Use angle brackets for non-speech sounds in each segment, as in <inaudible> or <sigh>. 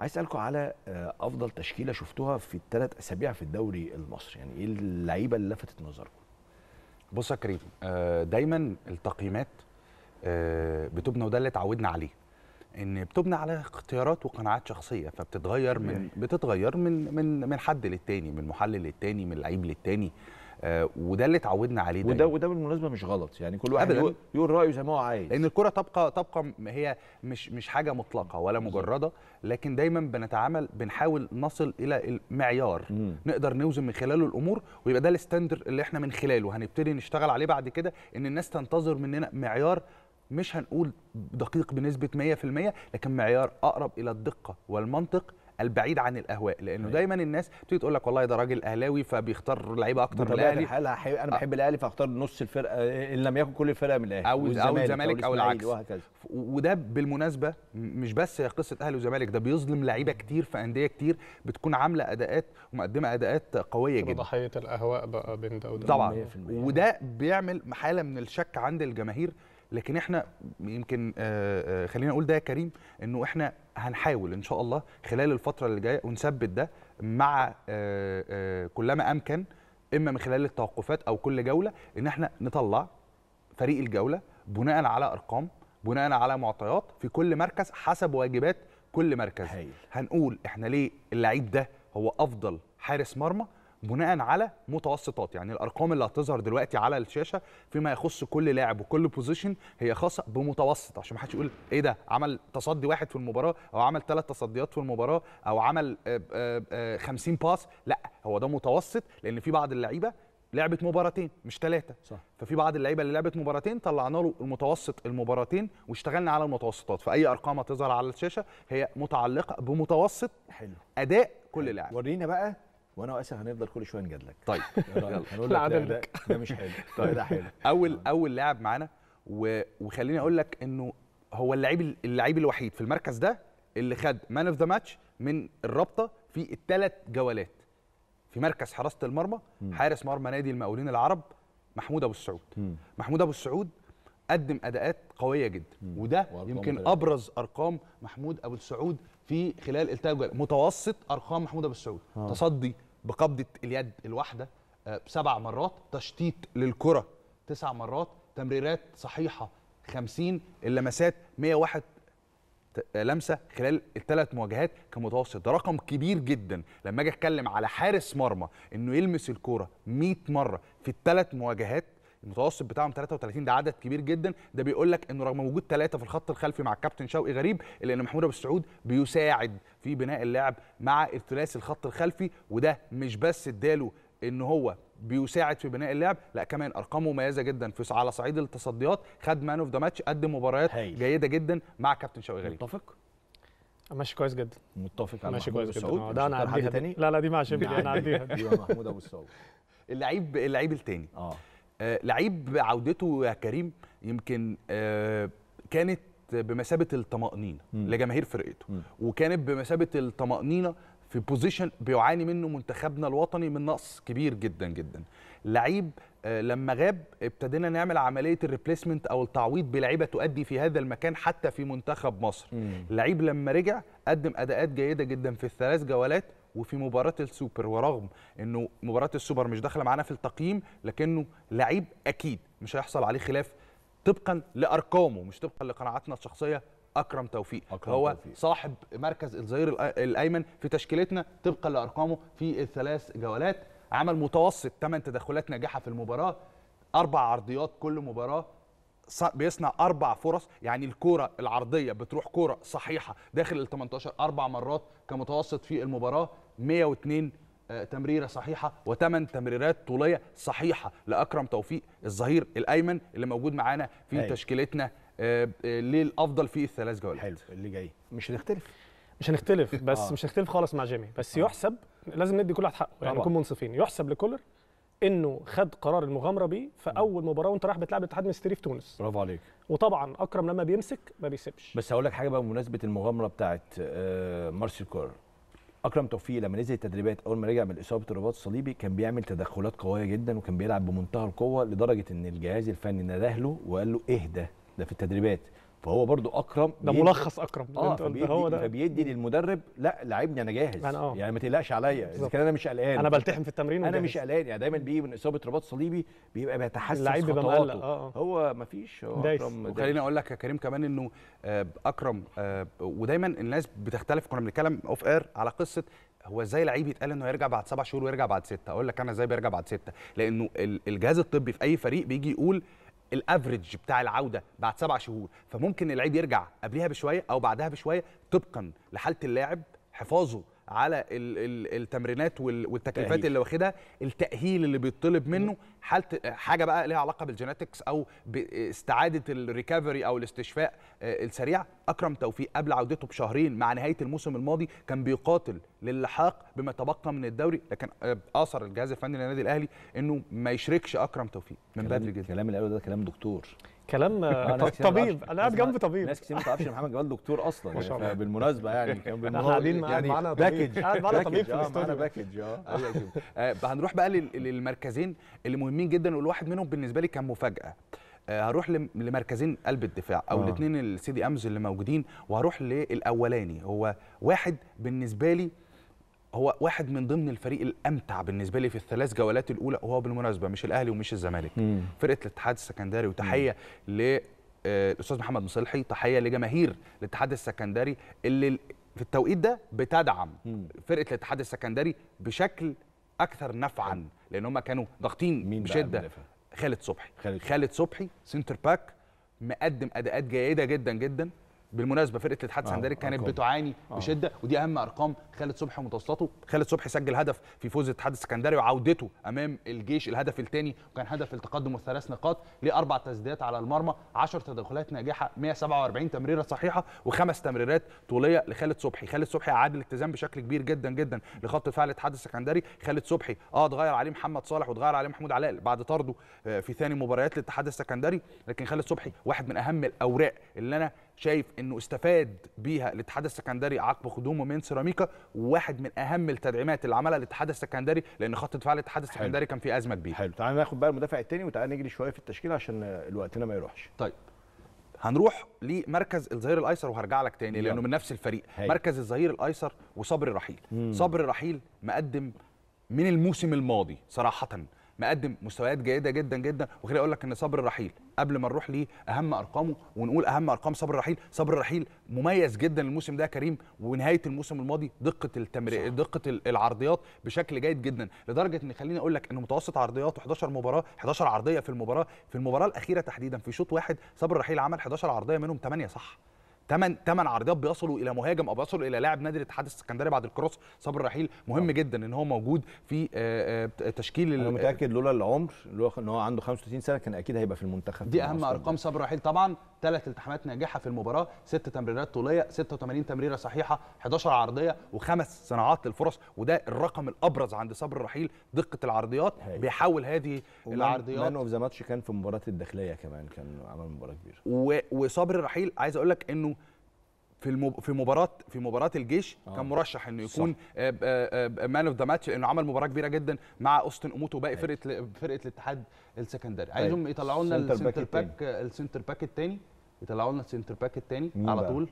عايز اسالكم على آه، افضل تشكيله شفتوها في الثلاث اسابيع في الدوري المصري يعني ايه اللعيبه اللي لفتت نظركم بص يا كريم آه، دايما التقييمات آه، بتبنى وده اللي اتعودنا عليه ان بتبنى على اختيارات وقناعات شخصيه فبتتغير من بتتغير من من من حد للتاني من محلل للتاني من لعيب للتاني آه، وده اللي اتعودنا عليه وده وده بالمناسبه مش غلط يعني كل واحد يقول رايه زي ما هو عايز لان الكره تبقى تبقى هي مش مش حاجه مطلقه ولا مجرده لكن دايما بنتعامل بنحاول نصل الى المعيار مم. نقدر نوزن من خلاله الامور ويبقى ده الستاندر اللي احنا من خلاله هنبتدي نشتغل عليه بعد كده ان الناس تنتظر مننا معيار مش هنقول دقيق بنسبه 100% لكن معيار اقرب الى الدقه والمنطق البعيد عن الاهواء لانه أيه. دايما الناس بتيجي تقول لك والله ده راجل اهلاوي فبيختار لعيبه اكتر من الاهلي انا آه. بحب الاهلي فاختار نص الفرقه آه، ان لم يكن كل الفرقه من الاهلي او الزمالك او, أو العكس وهكذا وده بالمناسبه مش بس قصه اهلي وزمالك ده بيظلم لعيبه كتير في انديه كتير بتكون عامله اداءات ومقدمه اداءات قويه جدا ضحيه الاهواء بقى بين ده وده طبعا وده بيعمل حاله من الشك عند الجماهير لكن احنا يمكن آه، آه، خلينا اقول ده يا كريم انه احنا هنحاول ان شاء الله خلال الفتره اللي جايه ونثبت ده مع آه، كلما امكن اما من خلال التوقفات او كل جوله ان احنا نطلع فريق الجوله بناء على ارقام بناء على معطيات في كل مركز حسب واجبات كل مركز هاي. هنقول احنا ليه اللعيب ده هو افضل حارس مرمى بناء على متوسطات يعني الارقام اللي هتظهر دلوقتي على الشاشه فيما يخص كل لاعب وكل بوزيشن هي خاصه بمتوسط عشان ما حدش يقول ايه ده عمل تصدي واحد في المباراه او عمل ثلاث تصديات في المباراه او عمل 50 آه، باس آه، آه، لا هو ده متوسط لان في بعض اللعيبه لعبت مباراتين مش ثلاثه صح ففي بعض اللعيبه اللي لعبت مباراتين طلعنا له المتوسط المباراتين واشتغلنا على المتوسطات فاي ارقام هتظهر على الشاشه هي متعلقه بمتوسط حلو اداء كل لاعب ورينا بقى وانا واسف هنفضل كل شويه نجادلك طيب <laughs> يعني يلا هنقول لك ده, ده, ده مش حلو طيب ده حلو اول آه. اول لاعب معانا وخليني اقول لك انه هو اللعيب اللعيب الوحيد في المركز ده اللي خد مان اوف ذا ماتش من الرابطه في الثلاث جولات في مركز حراسه المرمى حارس مرمى نادي المقاولين العرب محمود ابو السعود م. محمود ابو السعود قدم اداءات قويه جدا وده يمكن ابرز ارقام محمود ابو السعود في خلال جولات متوسط ارقام محمود ابو السعود آه. تصدي بقبضه اليد الواحده آه، سبع مرات تشطيط للكره تسع مرات تمريرات صحيحه 50 اللمسات 101 آه، لمسه خلال الثلاث مواجهات كمتوسط ده رقم كبير جدا لما اجي اتكلم على حارس مرمى انه يلمس الكوره 100 مره في الثلاث مواجهات المتوسط بتاعهم 33 ده عدد كبير جدا ده بيقول لك انه رغم وجود ثلاثه في الخط الخلفي مع الكابتن شوقي غريب الا ان محمود ابو السعود بيساعد في بناء اللعب مع الثلاثي الخط الخلفي وده مش بس اداله ان هو بيساعد في بناء اللعب لا كمان ارقامه مميزه جدا في على صعيد التصديات خد مان اوف ذا ماتش قدم مباريات هاي. جيده جدا مع كابتن شوقي غريب متفق ماشي كويس جدا متفق على ماشي كويس جدا آه، ده انا عديها تاني لا لا دي مع شبكي <laughs> انا عديها دي أيوة، محمود ابو السعود <laughs> اللعيب اللعيب الثاني اه آه، لعيب عودته يا كريم يمكن آه، كانت بمثابه الطمانينه لجماهير فرقته وكانت بمثابه الطمانينه في بوزيشن بيعاني منه منتخبنا الوطني من نقص كبير جدا جدا لعيب آه، لما غاب ابتدينا نعمل عمليه الريبليسمنت او التعويض بلعيبه تؤدي في هذا المكان حتى في منتخب مصر لعيب لما رجع قدم اداءات جيده جدا في الثلاث جولات وفي مباراه السوبر ورغم انه مباراه السوبر مش داخله معانا في التقييم لكنه لعيب اكيد مش هيحصل عليه خلاف طبقا لارقامه مش طبقا لقناعاتنا الشخصيه اكرم توفيق أكرم هو توفيق. صاحب مركز الظهير الايمن في تشكيلتنا طبقا لارقامه في الثلاث جولات عمل متوسط 8 تدخلات ناجحه في المباراه اربع عرضيات كل مباراه بيصنع اربع فرص يعني الكوره العرضيه بتروح كوره صحيحه داخل ال 18 اربع مرات كمتوسط في المباراه 102 آه، تمريره صحيحه وثمان تمريرات طوليه صحيحه لاكرم توفيق الظهير الايمن اللي موجود معانا في هاي. أيوه. تشكيلتنا آه، آه، للافضل في الثلاث جولات حلو اللي جاي مش هنختلف مش هنختلف بس آه. مش هنختلف خالص مع جيمي بس آه. يحسب لازم ندي كل واحد حقه يعني نكون منصفين يحسب لكولر انه خد قرار المغامره بيه في اول مباراه وانت رايح بتلعب الاتحاد المستري في تونس برافو عليك وطبعا اكرم لما بيمسك ما بيسيبش بس هقول لك حاجه بقى بمناسبه المغامره بتاعت آه، مارسيل كور اكرم توفيق لما نزل التدريبات اول ما رجع من اصابه الرباط الصليبي كان بيعمل تدخلات قويه جدا وكان بيلعب بمنتهى القوه لدرجه ان الجهاز الفني له وقال له اهدى ده في التدريبات فهو برضو اكرم ده ملخص اكرم اه فبيدي, هو ده. فبيدي للمدرب لا لاعبني انا جاهز أنا آه. يعني ما تقلقش عليا اذا كان انا مش قلقان انا بلتحم في التمرين انا مش قلقان يعني دايما بيجي من اصابه رباط صليبي بيبقى بيتحسس خطواته آه،, آه. هو ما فيش اكرم وخليني اقول لك يا كريم كمان انه آه، اكرم آه، ودايما الناس بتختلف كنا بنتكلم اوف اير على قصه هو ازاي لعيب يتقال انه يرجع بعد سبع شهور ويرجع بعد سته اقول لك انا ازاي بيرجع بعد سته لانه الجهاز الطبي في اي فريق بيجي يقول الافريج بتاع العوده بعد سبع شهور فممكن اللعيب يرجع قبلها بشويه او بعدها بشويه طبقا لحاله اللاعب حفاظه على التمرينات والتكليفات تأهيل. اللي واخدها التاهيل اللي بيطلب منه حاله حاجه بقى ليها علاقه بالجيناتكس او باستعاده الريكفري او الاستشفاء آه، السريع اكرم توفيق قبل عودته بشهرين مع نهايه الموسم الماضي كان بيقاتل للحاق بما تبقى من الدوري لكن آه، اثر الجهاز الفني للنادي الاهلي انه ما يشركش اكرم توفيق من بدري جدا الكلام اللي قاله ده كلام دكتور كلام آه، طبيب انا قاعد جنب طبيب ناس كتير ما تعرفش ان محمد جمال دكتور اصلا <laughs> يعني بالمناسبه يعني <laughs> احنا قاعدين يعني معانا باكج قاعد معانا طبيب في الاستوديو معانا <laughs> أيوة باكج اه هنروح بقى للمركزين اللي مهمين جدا والواحد منهم بالنسبه لي كان مفاجاه آه، هروح لمركزين قلب الدفاع او آه. الاثنين السي دي امز اللي موجودين وهروح للاولاني هو واحد بالنسبه لي هو واحد من ضمن الفريق الامتع بالنسبه لي في الثلاث جولات الاولى وهو بالمناسبه مش الاهلي ومش الزمالك مم. فرقه الاتحاد السكندري وتحيه للاستاذ آه، محمد مصلحي تحيه لجماهير الاتحاد السكندري اللي في التوقيت ده بتدعم مم. فرقه الاتحاد السكندري بشكل اكثر نفعا لان هم كانوا ضاغطين بشده خالد صبحي خالد, خالد صبحي سنتر باك مقدم اداءات جيده جدا جدا بالمناسبه فرقه الاتحاد آه، السكندري كانت بتعاني آه. بشده ودي اهم ارقام خالد صبحي متوسطه خالد صبحي سجل هدف في فوز الاتحاد السكندري وعودته امام الجيش الهدف الثاني وكان هدف التقدم والثلاث نقاط ليه اربع تسديدات على المرمى 10 تدخلات ناجحه 147 تمريره صحيحه وخمس تمريرات طوليه لخالد صبحي خالد صبحي عاد الاتزان بشكل كبير جدا جدا لخط دفاع الاتحاد السكندري خالد صبحي اه اتغير عليه محمد صالح واتغير عليه محمود علاء بعد طرده آه، في ثاني مباريات الاتحاد السكندري لكن خالد صبحي واحد من اهم الاوراق اللي انا شايف انه استفاد بيها الاتحاد السكندري عقب خدومه من سيراميكا وواحد من اهم التدعيمات اللي عملها الاتحاد السكندري لان خط دفاع الاتحاد السكندري كان في ازمه كبيره حلو تعالى ناخد بقى المدافع الثاني وتعالى نجري شويه في التشكيله عشان وقتنا ما يروحش طيب هنروح لمركز الظهير الايسر وهرجع لك تاني لانه من نفس الفريق هي. مركز الظهير الايسر وصبري رحيل صبر صبري رحيل مقدم من الموسم الماضي صراحه مقدم مستويات جيده جدا جدا وخليني اقول لك ان صبر الرحيل قبل ما نروح لاهم ارقامه ونقول اهم ارقام صبر الرحيل صبر الرحيل مميز جدا الموسم ده كريم ونهايه الموسم الماضي دقه التمرير دقه العرضيات بشكل جيد جدا لدرجه ان خليني اقول لك ان متوسط عرضياته 11 مباراه 11 عرضيه في المباراه في المباراه الاخيره تحديدا في شوط واحد صبر الرحيل عمل 11 عرضيه منهم 8 صح ثمان ثمان عرضيات بيصلوا الى مهاجم او بيصلوا الى لاعب نادي الاتحاد السكندري بعد الكروس صبر الرحيل مهم أوه. جدا ان هو موجود في آه، آه، تشكيل انا متاكد لولا العمر هو ان هو عنده 35 سنه كان اكيد هيبقى في المنتخب دي اهم ارقام صبر الرحيل طبعا ثلاث التحامات ناجحه في المباراه ست تمريرات طوليه 86 تمريره صحيحه 11 عرضيه وخمس صناعات للفرص وده الرقم الابرز عند صبر الرحيل دقه العرضيات هي. بيحول هذه العرضيات مان اوف ذا ماتش كان في مباراه الداخليه كمان كان عمل مباراه كبيره وصبر الرحيل عايز اقول لك انه في المب... في مباراه في مباراه الجيش آه. كان مرشح انه يكون مان اوف ذا ماتش انه عمل مباراه كبيره جدا مع اوستن اموتو وباقي أيوة. فرقه فرقه الاتحاد السكندري طيب. عايزهم يطلعوا لنا السنتر باك السنتر باك الثاني يطلعوا لنا السنتر باك الثاني على طول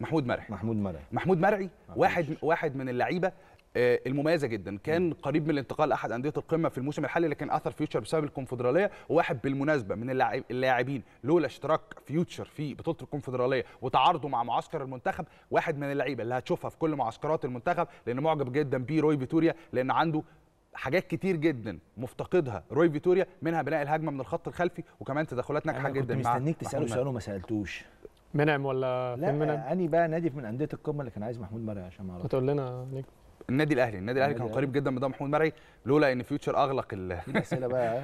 محمود مرعي محمود مرعي محمود مرعي واحد واحد من اللعيبه آه، المميزه جدا كان قريب من الانتقال احد انديه القمه في الموسم الحالي لكن اثر فيوتشر بسبب الكونفدراليه واحد بالمناسبه من اللاعبين لولا اشتراك فيوتشر في بطوله الكونفدراليه وتعارضه مع معسكر المنتخب واحد من اللعيبه اللي هتشوفها في كل معسكرات المنتخب لان معجب جدا بيه روي فيتوريا لان عنده حاجات كتير جدا مفتقدها روي فيتوريا منها بناء الهجمه من الخط الخلفي وكمان تدخلات ناجحه جدا مع مستنيك تساله سؤال وما سالتوش منعم ولا لا منعم؟ يعني بقى نادي من انديه القمه اللي كان عايز محمود مرعي عشان ما تقول لنا نجم النادي الاهلي النادي الاهلي كان قريب جدا من ده محمود مرعي لولا ان فيوتشر اغلق ال اسئله بقى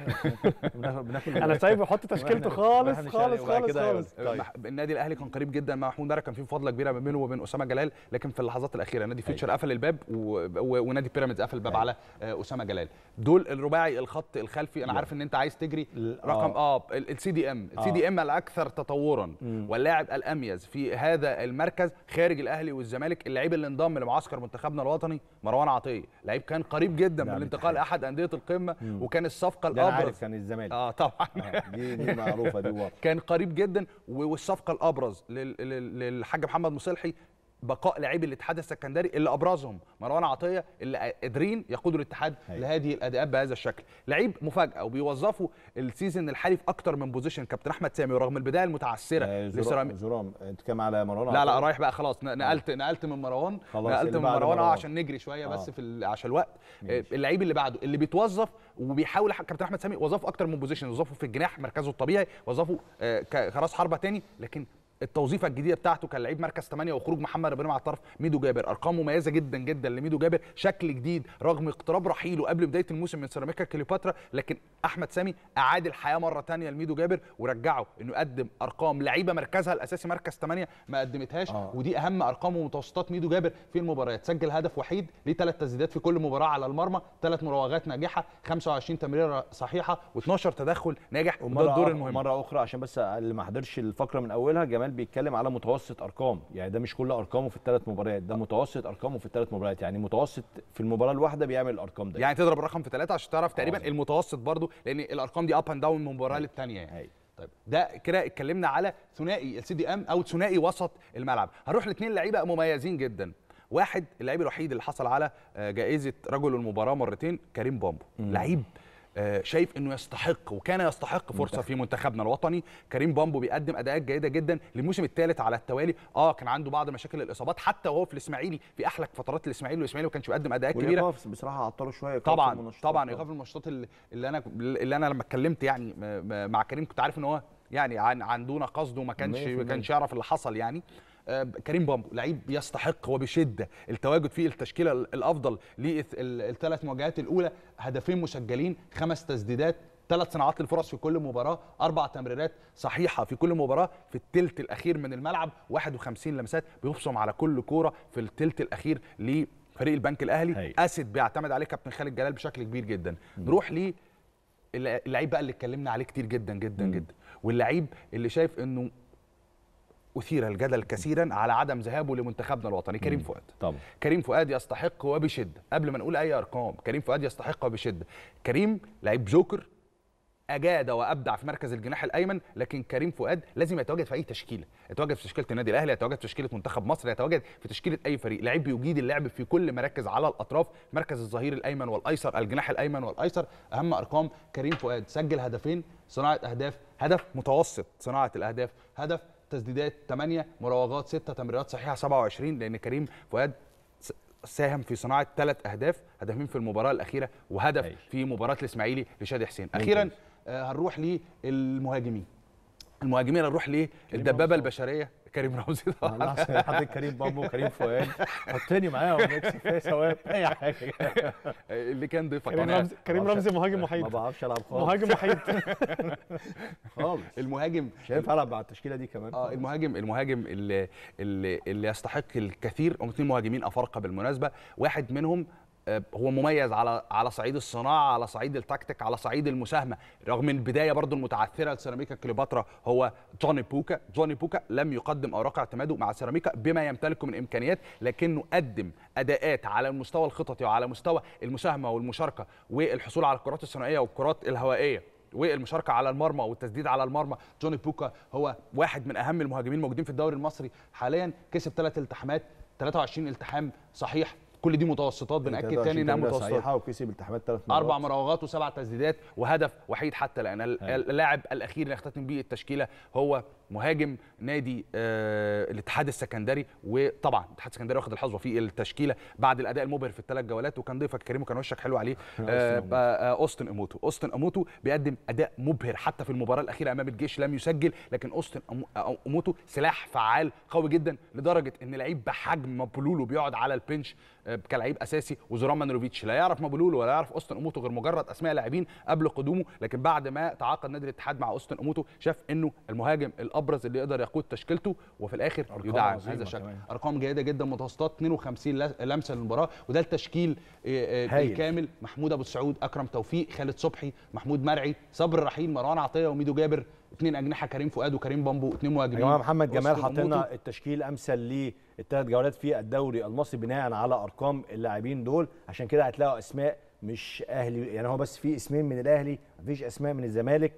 آه. <laughs> انا سايبه احط تشكيلته خالص خالص خالص خالص طيب. النادي الاهلي كان قريب جدا مع محمود مرعي كان في مفاضله كبيره ما بينه وبين اسامه جلال لكن في اللحظات الاخيره نادي فيوتشر طيب. قفل الباب ونادي بيراميدز قفل الباب طيب. على آه، اسامه جلال دول الرباعي الخط الخلفي انا عارف ان انت عايز تجري رقم اه السي دي ام السي دي ام آه. الاكثر تطورا واللاعب الاميز في هذا المركز خارج الاهلي والزمالك اللعيب اللي انضم لمعسكر منتخبنا الوطني مروان عطيه لعيب كان قريب جدا من الانتقال احد انديه القمه مم. وكان الصفقه الابرز عارف كان الزمالك اه طبعا آه، دي, دي معروفه دي واضحه <laughs> كان قريب جدا والصفقه الابرز للحاج محمد مصلحي بقاء لاعبي الاتحاد السكندري اللي ابرزهم مروان عطيه اللي قادرين يقودوا الاتحاد هي. أيوة. لهذه الاداءات بهذا الشكل لعيب مفاجاه وبيوظفوا السيزون الحالي في اكتر من بوزيشن كابتن احمد سامي ورغم البدايه المتعثره آه جرام انت كام على مروان لا لا رايح بقى خلاص آه. نقلت نقلت من مروان نقلت من مروان اه عشان نجري شويه آه. بس في عشان الوقت آه، اللعيب اللي بعده اللي بيتوظف وبيحاول كابتن احمد سامي وظفه اكتر من بوزيشن وظفه في الجناح مركزه الطبيعي وظفه آه، كراس حربه تاني لكن التوظيفه الجديده بتاعته كان لعيب مركز 8 وخروج محمد ربنا مع الطرف ميدو جابر ارقام مميزه جدا جدا لميدو جابر شكل جديد رغم اقتراب رحيله قبل بدايه الموسم من سيراميكا كليوباترا لكن احمد سامي اعاد الحياه مره ثانيه لميدو جابر ورجعه انه يقدم ارقام لعيبه مركزها الاساسي مركز 8 ما قدمتهاش آه. ودي اهم ارقام ومتوسطات ميدو جابر في المباريات سجل هدف وحيد ليه ثلاث تسديدات في كل مباراه على المرمى ثلاث مراوغات ناجحه 25 تمريره صحيحه و12 تدخل ناجح وده الدور المهم مره اخرى عشان بس اللي ما حضرش الفقره من اولها جمال جمال بيتكلم على متوسط ارقام يعني ده مش كل ارقامه في الثلاث مباريات ده متوسط ارقامه في الثلاث مباريات يعني متوسط في المباراه الواحده بيعمل الارقام ده يعني تضرب الرقم في ثلاثه عشان تعرف تقريبا آه. المتوسط برضو لان الارقام دي اب اند داون من مباراه أيوه. للثانيه يعني هي. أيوه. طيب ده كده اتكلمنا على ثنائي السي دي ام او ثنائي وسط الملعب هنروح لاثنين لعيبه مميزين جدا واحد اللعيب الوحيد اللي حصل على آه، جائزه رجل المباراه مرتين كريم بامبو لعيب آه، شايف انه يستحق وكان يستحق فرصه في منتخبنا الوطني كريم بامبو بيقدم اداءات جيده جدا للموسم الثالث على التوالي اه كان عنده بعض مشاكل الاصابات حتى وهو في الاسماعيلي في احلك فترات الاسماعيلي والاسماعيلي ما كانش بيقدم اداءات كبيره بصراحه عطله شويه طبعا طبعا ايقاف المنشطات اللي انا اللي انا لما اتكلمت يعني مع كريم كنت عارف ان هو يعني عن عن دون قصده وما كانش ما كانش يعرف اللي حصل يعني آه، كريم بامبو لعيب يستحق وبشده التواجد في التشكيله الافضل للثلاث مواجهات الاولى هدفين مسجلين خمس تسديدات ثلاث صناعات للفرص في كل مباراه اربع تمريرات صحيحه في كل مباراه في الثلث الاخير من الملعب 51 لمسات بيخصم على كل كوره في الثلث الاخير لفريق البنك الاهلي أيوة. اسد بيعتمد عليه كابتن خالد جلال بشكل كبير جدا م. نروح ل اللعيب بقى اللي اتكلمنا عليه كتير جدا جدا م. جدا واللعيب اللي شايف انه اثير الجدل كثيرا على عدم ذهابه لمنتخبنا الوطني كريم فؤاد طبعا كريم فؤاد يستحق وبشده قبل ما نقول اي ارقام كريم فؤاد يستحق وبشده كريم لعيب جوكر اجاد وابدع في مركز الجناح الايمن لكن كريم فؤاد لازم يتواجد في اي تشكيله يتواجد في تشكيله النادي الاهلي يتواجد في تشكيله منتخب مصر يتواجد في تشكيله اي فريق لعيب يجيد اللعب في كل مراكز على الاطراف مركز الظهير الايمن والايسر الجناح الايمن والايسر اهم ارقام كريم فؤاد سجل هدفين صناعه اهداف هدف متوسط صناعه الاهداف هدف تسديدات 8 مراوغات 6 تمريرات صحيحه 27 لان كريم فؤاد ساهم في صناعه ثلاث اهداف هدفين في المباراه الاخيره وهدف أيش. في مباراه الاسماعيلي لشادي حسين اخيرا آه هنروح للمهاجمين المهاجمين هنروح للدبابه البشريه كريم رمزي طبعا حاطط كريم بامبو كريم فؤاد حطني معاه وميكس فيها ثواب اي حاجه اللي كان ضيفك كريم رمزي كريم رمزي مهاجم محيط ما بعرفش العب خالص مهاجم محيط <laughs> خالص المهاجم شايف العب مع التشكيله دي كمان اه المهاجم المهاجم اللي اللي, اللي يستحق الكثير هم اثنين مهاجمين افارقه بالمناسبه واحد منهم هو مميز على على صعيد الصناعه على صعيد التكتيك على صعيد المساهمه رغم البدايه برضو المتعثره لسيراميكا كليوباترا هو جوني بوكا جوني بوكا لم يقدم اوراق اعتماده مع سيراميكا بما يمتلكه من امكانيات لكنه قدم اداءات على المستوى الخططي وعلى مستوى المساهمه والمشاركه والحصول على الكرات الثنائيه والكرات الهوائيه والمشاركه على المرمى والتسديد على المرمى جوني بوكا هو واحد من اهم المهاجمين الموجودين في الدوري المصري حاليا كسب ثلاث التحامات 23 التحام صحيح كل دي متوسطات بناكد تاني انها متوسطات صحيحه وكسب التحامات ثلاث مرات اربع مراوغات وسبع تسديدات وهدف وحيد حتى الان أيوة. اللاعب الاخير اللي اختتم بيه التشكيله هو مهاجم نادي آه الاتحاد السكندري وطبعا الاتحاد السكندري واخد الحظوه في التشكيله بعد الاداء المبهر في الثلاث جولات وكان ضيفك كريم وكان وشك حلو عليه آه، آه، آه، اوستن اموتو اوستن اموتو بيقدم اداء مبهر حتى في المباراه الاخيره امام الجيش لم يسجل لكن اوستن اموتو سلاح فعال قوي جدا لدرجه ان لعيب بحجم مبلولو بيقعد على البنش كلاعب اساسي وزوران مانوفيتش لا يعرف مابولولو ولا يعرف اوستن اموتو غير مجرد اسماء لاعبين قبل قدومه لكن بعد ما تعاقد نادي الاتحاد مع اوستن اموتو شاف انه المهاجم الاب الابرز اللي يقدر يقود تشكيلته وفي الاخر يدعم هذا الشكل ارقام جيده جدا متوسطات 52 لمسه للمباراه وده التشكيل آه، آه، الكامل محمود ابو السعود اكرم توفيق خالد صبحي محمود مرعي صبر رحيل مروان عطيه وميدو جابر اثنين اجنحه كريم فؤاد وكريم بامبو اثنين مهاجمين يا جماعه أيوة، محمد جمال حاطلنا التشكيل امثل للثلاث جولات في الدوري المصري بناء على ارقام اللاعبين دول عشان كده هتلاقوا اسماء مش اهلي يعني هو بس في اسمين من الاهلي مفيش اسماء من الزمالك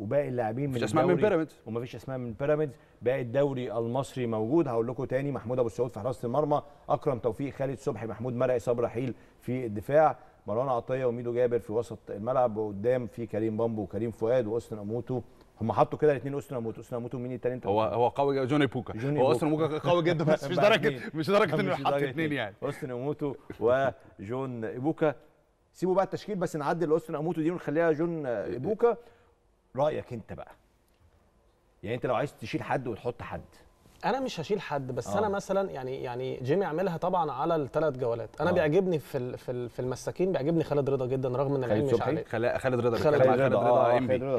وباقي اللاعبين من اسماء من بيراميدز ومفيش اسماء من بيراميدز باقي الدوري المصري موجود هقول لكم تاني محمود ابو السعود في حراسه المرمى اكرم توفيق خالد صبحي محمود مرعي صابر رحيل في الدفاع مروان عطيه وميدو جابر في وسط الملعب وقدام في كريم بامبو وكريم فؤاد واسن اموتو هم حطوا كده الاثنين اسن اموتو اسن اموتو مين التاني انت هو هو قوي جدا جوني بوكا جوني هو اسن اموتو قوي جدا بس مش <laughs> درجه مش درجه انه يحط اثنين يعني اسن اموتو وجون بوكا سيبوا بقى التشكيل بس نعدل اسن اموتو دي ونخليها جون بوكا رايك انت بقى يعني انت لو عايز تشيل حد وتحط حد انا مش هشيل حد بس آه. انا مثلا يعني يعني جيمي عملها طبعا على الثلاث جولات انا آه. بيعجبني في في, في المساكين بيعجبني خالد رضا جدا رغم ان العلم مش عليه خالد رضا خالد رضا آه، خالد رضا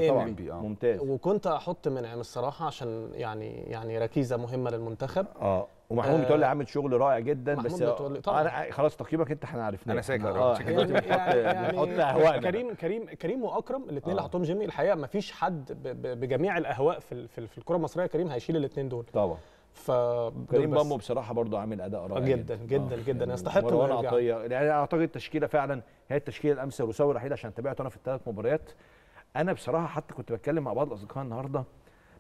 طبعا آه بي ممتاز وكنت احط منعم الصراحه عشان يعني يعني ركيزه مهمه للمنتخب اه ومحمود متولي آه عامل شغل رائع جدا بس انا خلاص تقييمك انت احنا عرفناه انا ساكت اه <laughs> يعني يعني كريم كريم كريم واكرم الاثنين اللي آه. حطهم جيمي الحقيقه ما فيش حد بجميع الاهواء في في الكره المصريه كريم هيشيل الاثنين دول طبعا ف كريم بامو بصراحه برضه عامل اداء رائع آه، جدا جدا آه. جدا يعني يستحق يعني يعني عطيه يعني اعتقد التشكيله فعلا هي التشكيله الامثل وساوي رحيل عشان تابعته انا في الثلاث مباريات انا بصراحه حتى كنت بتكلم مع بعض الاصدقاء النهارده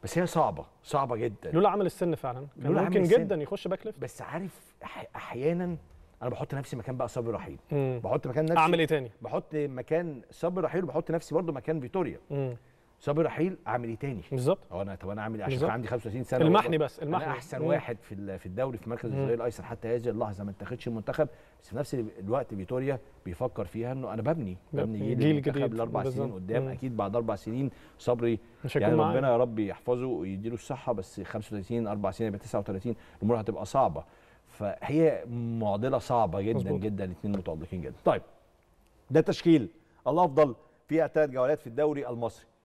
بس هي صعبه صعبه جدا لولا عمل السن فعلا كان ممكن جدا يخش باك ليفت بس عارف احيانا انا بحط نفسي مكان بقى صبري رحيل بحط مكان نفسي اعمل ايه تاني بحط مكان صبري رحيل وبحط نفسي برده مكان فيتوريا صبري رحيل اعمل ايه تاني؟ بالظبط هو انا طب انا اعمل ايه عشان عندي 35 سنه المحني بس المحني انا احسن مم. واحد في في الدوري في مركز الظهير الايسر حتى هذه اللحظه ما انتخبش المنتخب بس في نفس الوقت فيتوريا بيفكر فيها انه انا ببني ببني جيل, جيل جديد الاربع سنين قدام مم. اكيد بعد اربع سنين صبري يعني ربنا يا رب يحفظه ويديله الصحه بس 35 اربع سنين يبقى 39 الامور هتبقى صعبه فهي معضله صعبه جدا مزبوط. جدا الاثنين متالقين جدا طيب ده تشكيل الافضل في ثلاث جولات في الدوري المصري